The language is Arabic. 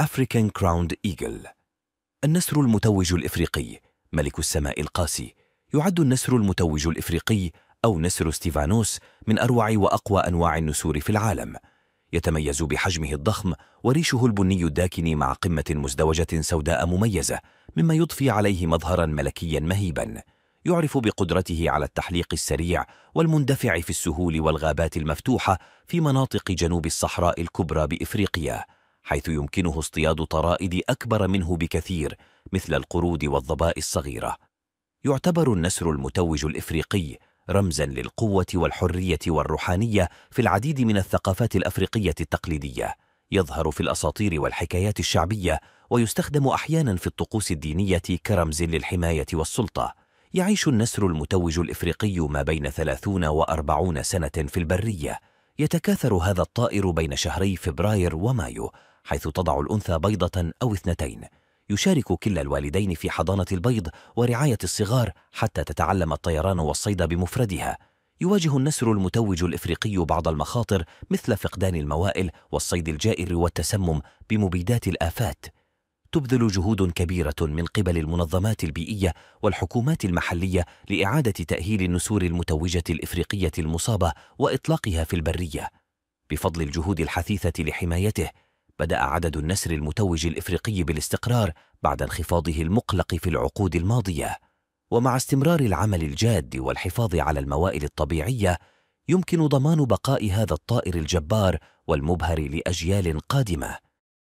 أفريكان كراوند إيجل النسر المتوج الإفريقي ملك السماء القاسي يعد النسر المتوج الإفريقي أو نسر ستيفانوس من أروع وأقوى أنواع النسور في العالم يتميز بحجمه الضخم وريشه البني الداكن مع قمة مزدوجة سوداء مميزة مما يضفي عليه مظهرا ملكيا مهيبا يعرف بقدرته على التحليق السريع والمندفع في السهول والغابات المفتوحة في مناطق جنوب الصحراء الكبرى بإفريقيا حيث يمكنه اصطياد طرائد أكبر منه بكثير مثل القرود والظباء الصغيرة يعتبر النسر المتوج الإفريقي رمزا للقوة والحرية والروحانية في العديد من الثقافات الأفريقية التقليدية يظهر في الأساطير والحكايات الشعبية ويستخدم أحيانا في الطقوس الدينية كرمز للحماية والسلطة يعيش النسر المتوج الإفريقي ما بين 30 و40 سنة في البرية يتكاثر هذا الطائر بين شهري فبراير ومايو حيث تضع الأنثى بيضة أو اثنتين يشارك كلا الوالدين في حضانة البيض ورعاية الصغار حتى تتعلم الطيران والصيد بمفردها يواجه النسر المتوج الإفريقي بعض المخاطر مثل فقدان الموائل والصيد الجائر والتسمم بمبيدات الآفات تبذل جهود كبيرة من قبل المنظمات البيئية والحكومات المحلية لإعادة تأهيل النسور المتوجة الإفريقية المصابة وإطلاقها في البرية بفضل الجهود الحثيثة لحمايته بدأ عدد النسر المتوج الإفريقي بالاستقرار بعد انخفاضه المقلق في العقود الماضية ومع استمرار العمل الجاد والحفاظ على الموائل الطبيعية يمكن ضمان بقاء هذا الطائر الجبار والمبهر لأجيال قادمة